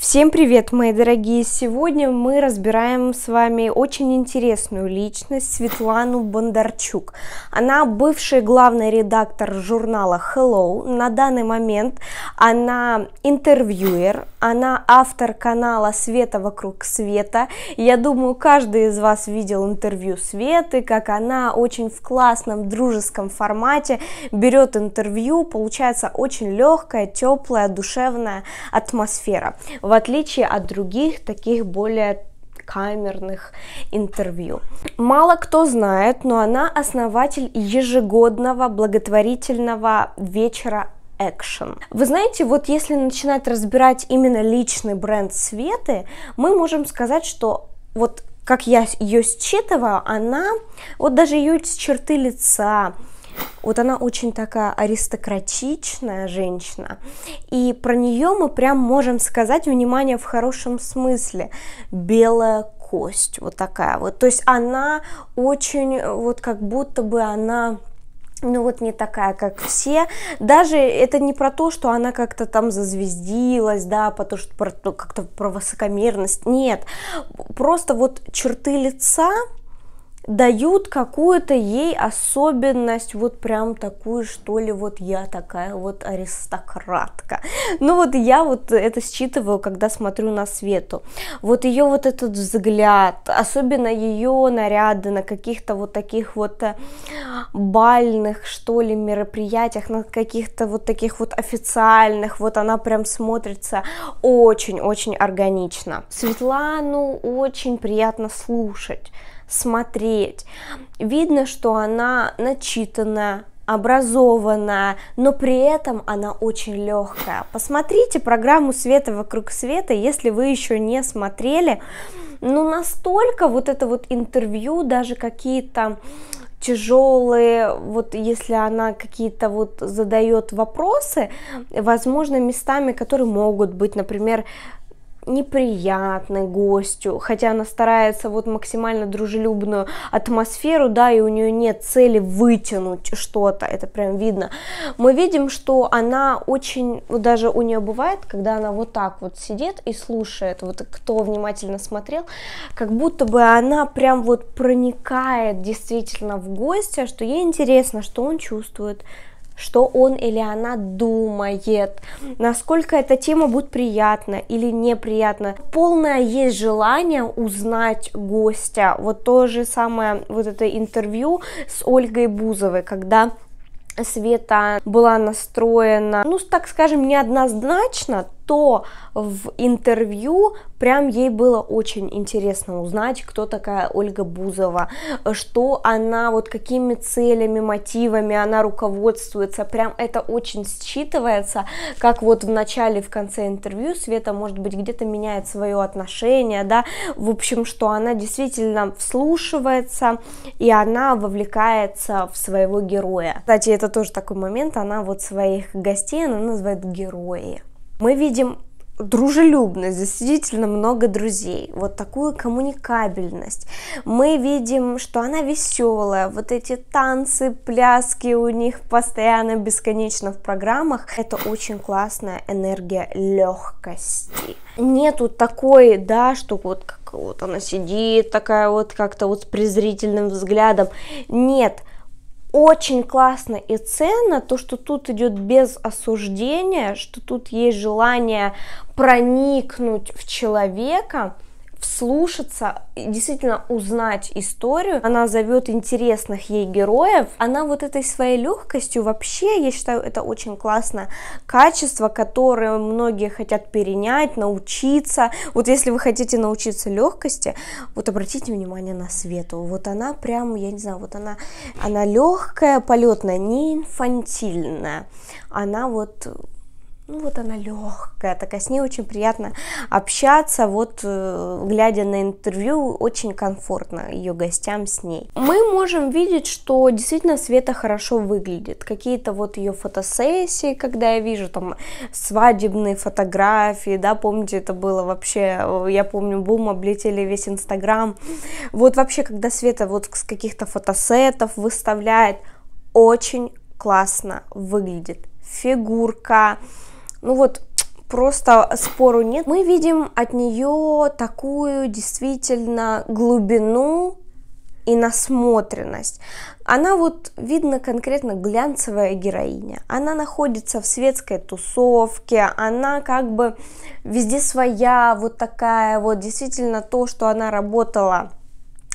Всем привет, мои дорогие! Сегодня мы разбираем с вами очень интересную личность Светлану Бондарчук. Она бывший главный редактор журнала Hello. На данный момент она интервьюер, она автор канала «Света вокруг света». Я думаю, каждый из вас видел интервью Светы, как она очень в классном дружеском формате берет интервью. Получается очень легкая, теплая, душевная атмосфера в отличие от других таких более камерных интервью. Мало кто знает, но она основатель ежегодного благотворительного вечера Action. Вы знаете, вот если начинать разбирать именно личный бренд Светы, мы можем сказать, что вот как я ее считываю, она, вот даже ее черты лица, вот она очень такая аристократичная женщина, и про нее мы прям можем сказать, внимание, в хорошем смысле, белая кость, вот такая вот. То есть она очень, вот как будто бы она ну вот не такая, как все. Даже это не про то, что она как-то там зазвездилась, да, про то, что про, ну, как-то про высокомерность. Нет, просто вот черты лица, дают какую-то ей особенность, вот прям такую, что ли, вот я такая вот аристократка. Ну вот я вот это считываю, когда смотрю на Свету. Вот ее вот этот взгляд, особенно ее наряды на каких-то вот таких вот э, бальных, что ли, мероприятиях, на каких-то вот таких вот официальных, вот она прям смотрится очень-очень органично. Светлану очень приятно слушать смотреть. Видно, что она начитанная, образованная, но при этом она очень легкая. Посмотрите программу «Света вокруг света», если вы еще не смотрели. Ну, настолько вот это вот интервью, даже какие-то тяжелые, вот если она какие-то вот задает вопросы, возможно, местами, которые могут быть, например, неприятной гостю, хотя она старается вот максимально дружелюбную атмосферу, да, и у нее нет цели вытянуть что-то, это прям видно. Мы видим, что она очень, вот даже у нее бывает, когда она вот так вот сидит и слушает, вот кто внимательно смотрел, как будто бы она прям вот проникает действительно в гостя, что ей интересно, что он чувствует, что он или она думает, насколько эта тема будет приятна или неприятна. Полное есть желание узнать гостя. Вот то же самое вот это интервью с Ольгой Бузовой, когда Света была настроена, ну, так скажем, неоднозначно, что в интервью прям ей было очень интересно узнать, кто такая Ольга Бузова, что она, вот какими целями, мотивами она руководствуется, прям это очень считывается, как вот в начале, в конце интервью Света, может быть, где-то меняет свое отношение, да, в общем, что она действительно вслушивается, и она вовлекается в своего героя. Кстати, это тоже такой момент, она вот своих гостей, она называет герои. Мы видим дружелюбность, действительно много друзей, вот такую коммуникабельность. Мы видим, что она веселая, вот эти танцы, пляски у них постоянно бесконечно в программах. Это очень классная энергия легкости. Нету такой, да, что вот как вот она сидит такая вот как-то вот с презрительным взглядом. Нет, очень классно и ценно то, что тут идет без осуждения, что тут есть желание проникнуть в человека – вслушаться, действительно узнать историю. Она зовет интересных ей героев. Она вот этой своей легкостью вообще, я считаю, это очень классное качество, которое многие хотят перенять, научиться. Вот если вы хотите научиться легкости, вот обратите внимание на Свету. Вот она прям, я не знаю, вот она, она легкая, полетная, не инфантильная. Она вот ну вот она легкая, такая, с ней очень приятно общаться, вот э, глядя на интервью, очень комфортно ее гостям с ней. Мы можем видеть, что действительно Света хорошо выглядит, какие-то вот ее фотосессии, когда я вижу там свадебные фотографии, да, помните, это было вообще, э, я помню, бум, облетели весь Инстаграм, вот вообще, когда Света вот с каких-то фотосетов выставляет, очень классно выглядит фигурка, ну вот просто спору нет. Мы видим от нее такую действительно глубину и насмотренность. Она вот, видно конкретно, глянцевая героиня. Она находится в светской тусовке, она как бы везде своя, вот такая вот, действительно то, что она работала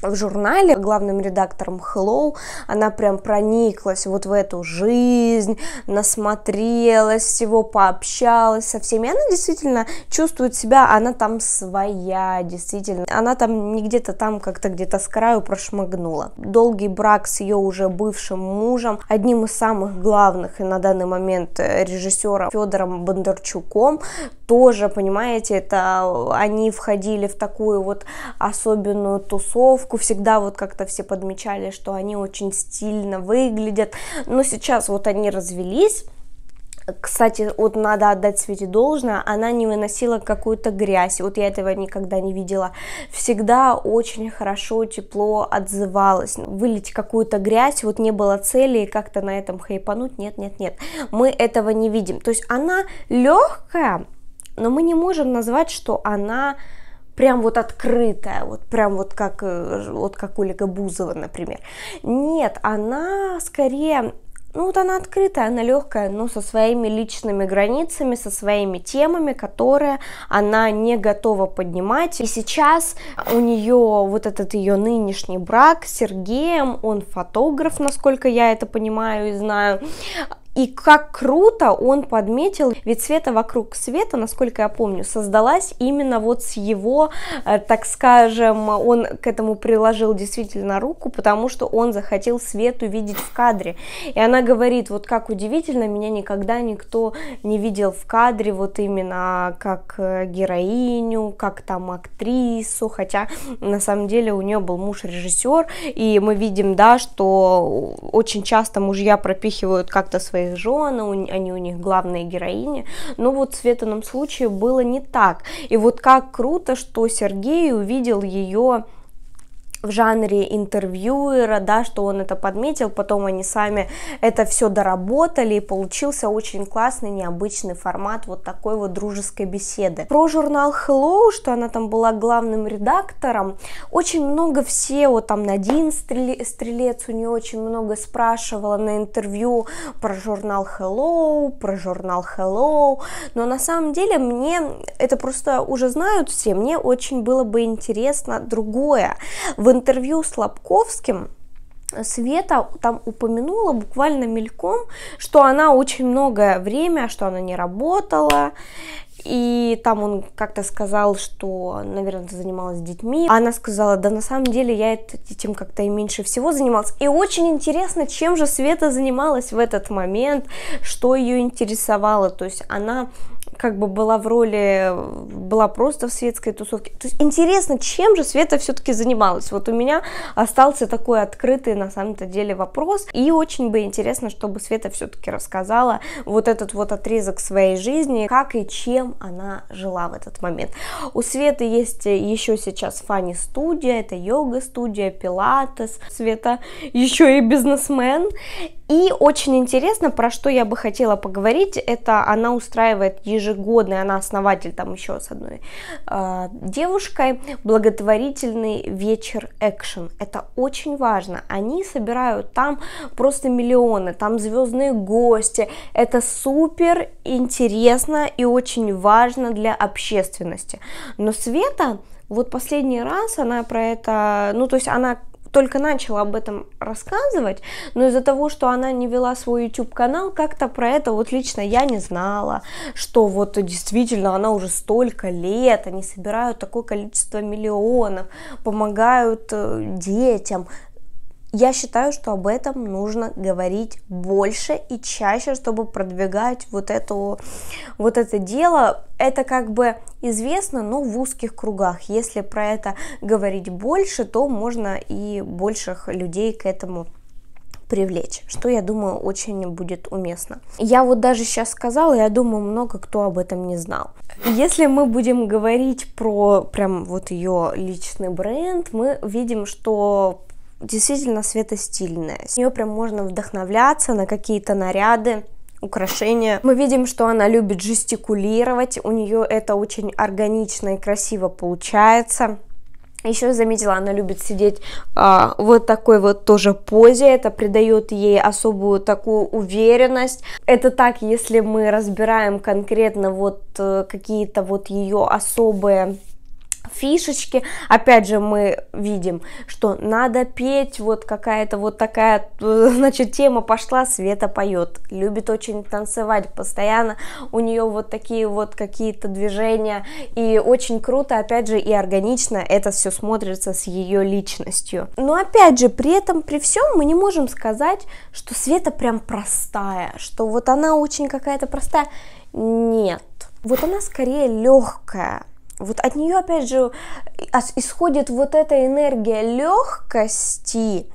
в журнале главным редактором Hello, она прям прониклась вот в эту жизнь, насмотрелась всего, пообщалась со всеми. Она действительно чувствует себя, она там своя, действительно. Она там не где-то там как-то где-то с краю прошмыгнула. Долгий брак с ее уже бывшим мужем, одним из самых главных и на данный момент э, режиссером Федором Бондарчуком, тоже, понимаете, это они входили в такую вот особенную тусовку, всегда вот как-то все подмечали, что они очень стильно выглядят, но сейчас вот они развелись, кстати, вот надо отдать Свете должное, она не выносила какую-то грязь, вот я этого никогда не видела. Всегда очень хорошо, тепло отзывалась. Вылить какую-то грязь, вот не было цели и как-то на этом хайпануть, нет, нет, нет. Мы этого не видим. То есть она легкая, но мы не можем назвать, что она прям вот открытая, вот прям вот как, э, вот как Ольга Бузова, например. Нет, она скорее ну вот она открытая, она легкая, но со своими личными границами, со своими темами, которые она не готова поднимать. И сейчас у нее вот этот ее нынешний брак с Сергеем, он фотограф, насколько я это понимаю и знаю, и как круто он подметил, ведь света вокруг света, насколько я помню, создалась именно вот с его, э, так скажем, он к этому приложил действительно руку, потому что он захотел свет увидеть в кадре. И она говорит, вот как удивительно, меня никогда никто не видел в кадре вот именно как э, героиню, как там актрису, хотя на самом деле у нее был муж-режиссер, и мы видим, да, что очень часто мужья пропихивают как-то свои своих жен, они у них главные героини. Но вот в Светаном случае было не так. И вот как круто, что Сергей увидел ее в жанре интервьюера, да, что он это подметил, потом они сами это все доработали, и получился очень классный, необычный формат вот такой вот дружеской беседы. Про журнал Hello, что она там была главным редактором, очень много все, вот там Надин Стрелец у нее очень много спрашивала на интервью про журнал Hello, про журнал Hello, но на самом деле мне, это просто уже знают все, мне очень было бы интересно другое. Вы интервью с Лобковским Света там упомянула буквально мельком, что она очень многое время, что она не работала, и там он как-то сказал, что, наверное, занималась детьми. она сказала, да на самом деле я этим как-то и меньше всего занималась. И очень интересно, чем же Света занималась в этот момент, что ее интересовало. То есть она как бы была в роли, была просто в светской тусовке. То есть интересно, чем же Света все-таки занималась? Вот у меня остался такой открытый на самом-то деле вопрос, и очень бы интересно, чтобы Света все-таки рассказала вот этот вот отрезок своей жизни, как и чем она жила в этот момент. У Светы есть еще сейчас Фани студия, это йога студия, пилатес. Света еще и бизнесмен, и очень интересно, про что я бы хотела поговорить, это она устраивает ежегодный, она основатель там еще с одной э, девушкой, благотворительный вечер экшен. Это очень важно. Они собирают там просто миллионы, там звездные гости. Это супер интересно и очень важно для общественности. Но Света вот последний раз она про это, ну то есть она только начала об этом рассказывать, но из-за того, что она не вела свой YouTube-канал, как-то про это вот лично я не знала, что вот действительно она уже столько лет, они собирают такое количество миллионов, помогают э, детям, я считаю, что об этом нужно говорить больше и чаще, чтобы продвигать вот, это вот это дело. Это как бы известно, но в узких кругах. Если про это говорить больше, то можно и больших людей к этому привлечь, что, я думаю, очень будет уместно. Я вот даже сейчас сказала, я думаю, много кто об этом не знал. Если мы будем говорить про прям вот ее личный бренд, мы видим, что действительно светостильная. С нее прям можно вдохновляться на какие-то наряды, украшения. Мы видим, что она любит жестикулировать, у нее это очень органично и красиво получается. Еще заметила, она любит сидеть а, вот такой вот тоже позе, это придает ей особую такую уверенность. Это так, если мы разбираем конкретно вот э, какие-то вот ее особые фишечки. Опять же, мы видим, что надо петь, вот какая-то вот такая, э, значит, тема пошла, Света поет. Любит очень танцевать постоянно, у нее вот такие вот какие-то движения, и очень круто, опять же, и органично это все смотрится с ее личностью. Но опять же, при этом, при всем мы не можем сказать, что Света прям простая, что вот она очень какая-то простая. Нет. Вот она скорее легкая, вот от нее, опять же, а исходит вот эта энергия легкости.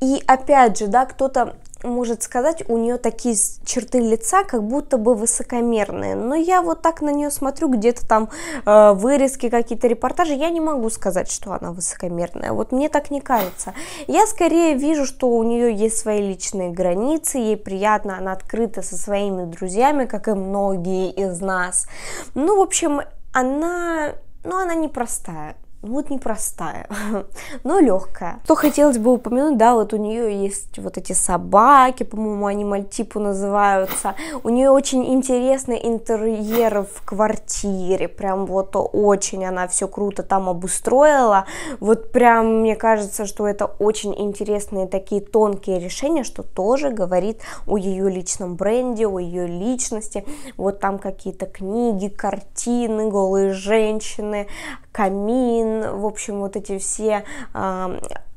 И опять же, да, кто-то может сказать, у нее такие черты лица, как будто бы высокомерные. Но я вот так на нее смотрю, где-то там э, вырезки, какие-то репортажи, я не могу сказать, что она высокомерная. Вот мне так не кажется. Я скорее вижу, что у нее есть свои личные границы, ей приятно, она открыта со своими друзьями, как и многие из нас. Ну, в общем, она, ну, она непростая вот непростая, но легкая. Что хотелось бы упомянуть, да, вот у нее есть вот эти собаки, по-моему, они мальтипу называются. У нее очень интересный интерьер в квартире, прям вот очень она все круто там обустроила. Вот прям мне кажется, что это очень интересные такие тонкие решения, что тоже говорит о ее личном бренде, о ее личности. Вот там какие-то книги, картины, голые женщины, камин, в общем, вот эти все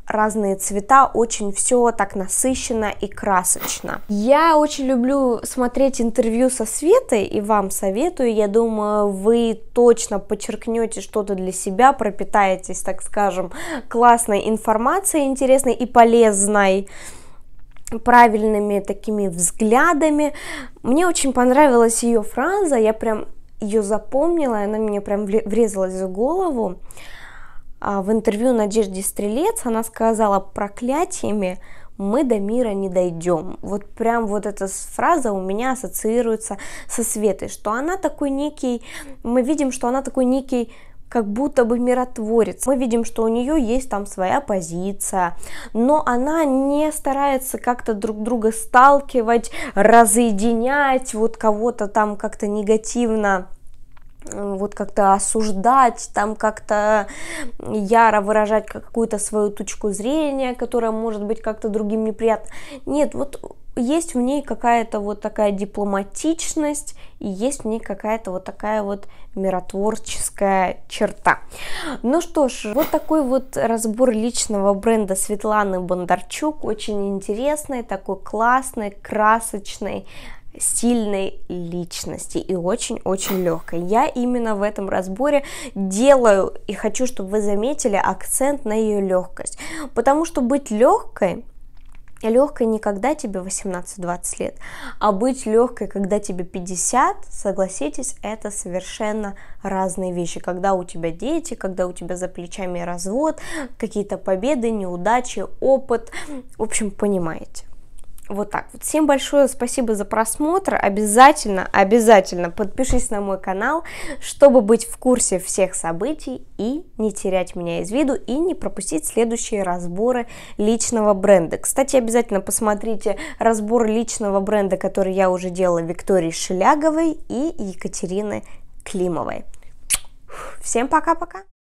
разные цвета, очень все так насыщенно и красочно. Я очень люблю смотреть интервью со Светой и вам советую, я думаю, вы точно подчеркнете что-то для себя, пропитаетесь, так скажем, классной информацией, интересной и полезной правильными такими взглядами. Мне очень понравилась ее фраза, я прям ее запомнила, она мне прям врезалась в голову. А в интервью Надежде Стрелец она сказала, проклятиями мы до мира не дойдем. Вот прям вот эта фраза у меня ассоциируется со Светой, что она такой некий, мы видим, что она такой некий как будто бы миротворец. Мы видим, что у нее есть там своя позиция, но она не старается как-то друг друга сталкивать, разъединять, вот кого-то там как-то негативно вот как-то осуждать, там как-то яро выражать какую-то свою точку зрения, которая может быть как-то другим неприятна. Нет, вот есть в ней какая-то вот такая дипломатичность, и есть в ней какая-то вот такая вот миротворческая черта. Ну что ж, вот такой вот разбор личного бренда Светланы Бондарчук, очень интересный, такой классный, красочный, сильной личности и очень-очень легкой. Я именно в этом разборе делаю и хочу, чтобы вы заметили акцент на ее легкость. Потому что быть легкой легкой никогда тебе 18-20 лет, а быть легкой, когда тебе 50, согласитесь, это совершенно разные вещи. Когда у тебя дети, когда у тебя за плечами развод, какие-то победы, неудачи, опыт, в общем, понимаете. Вот так вот. Всем большое спасибо за просмотр. Обязательно, обязательно подпишись на мой канал, чтобы быть в курсе всех событий и не терять меня из виду и не пропустить следующие разборы личного бренда. Кстати, обязательно посмотрите разбор личного бренда, который я уже делала Виктории Шеляговой и Екатерины Климовой. Всем пока-пока!